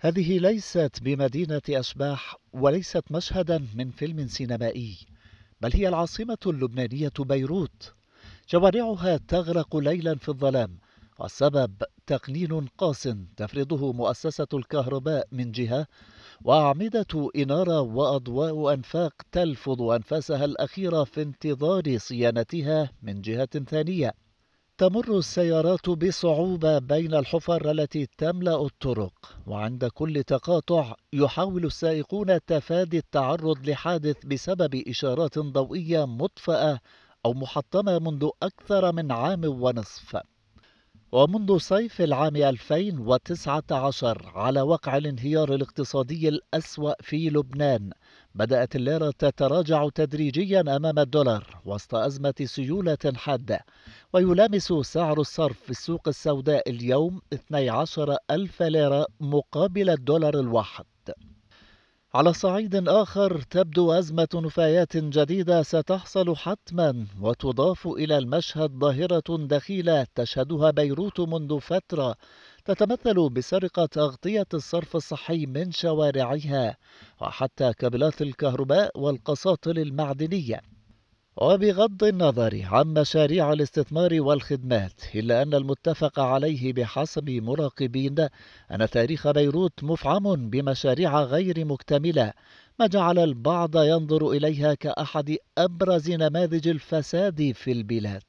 هذه ليست بمدينة أشباح وليست مشهدا من فيلم سينمائي بل هي العاصمة اللبنانية بيروت شوارعها تغرق ليلا في الظلام والسبب تقنين قاس تفرضه مؤسسة الكهرباء من جهة وأعمدة إنارة وأضواء أنفاق تلفظ أنفاسها الأخيرة في انتظار صيانتها من جهة ثانية تمر السيارات بصعوبة بين الحفر التي تملأ الطرق وعند كل تقاطع يحاول السائقون تفادي التعرض لحادث بسبب إشارات ضوئية مطفأة أو محطمة منذ أكثر من عام ونصف ومنذ صيف العام 2019 على وقع الانهيار الاقتصادي الأسوأ في لبنان بدأت الليرة تتراجع تدريجيا أمام الدولار وسط أزمة سيولة حادة ويلامس سعر الصرف في السوق السوداء اليوم 12 ألف ليرة مقابل الدولار الواحد على صعيد آخر تبدو أزمة نفايات جديدة ستحصل حتما وتضاف إلى المشهد ظاهرة دخيلة تشهدها بيروت منذ فترة تتمثل بسرقة أغطية الصرف الصحي من شوارعها وحتى كابلات الكهرباء والقساطل المعدنية وبغض النظر عن مشاريع الاستثمار والخدمات إلا أن المتفق عليه بحسب مراقبين أن تاريخ بيروت مفعم بمشاريع غير مكتملة ما جعل البعض ينظر إليها كأحد أبرز نماذج الفساد في البلاد